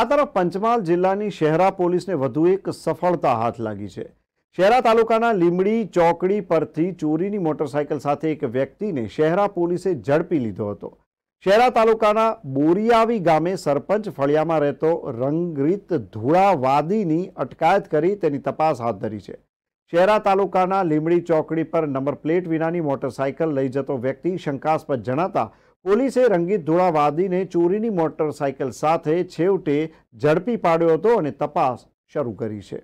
આ તરફ પંચમહાલ જિલ્લાની શહેરા પોલીસને વધુ એક સફળતા હાથ લાગી છે શહેરા તાલુકાના લીમડી ચોકડી પરથી ચોરીની મોટરસાયકલ સાથે એક વ્યક્તિને શહેરા પોલીસે ઝડપી લીધો હતો શહેરા તાલુકાના બોરિયાવી ગામે સરપંચ ફળિયામાં રહેતો રંગરીત ધૂળાવાદીની અટકાયત કરી તેની તપાસ હાથ ધરી છે શહેરા તાલુકાના લીમડી ચોકડી પર નંબર પ્લેટ વિનાની મોટરસાયકલ લઈ જતો વ્યક્તિ શંકાસ્પદ જણાતા પોલીસે રંગીત ધોળાવાદીને ચોરીની મોટરસાયકલ સાથે છેવટે ઝડપી પાડ્યો હતો અને તપાસ શરૂ કરી છે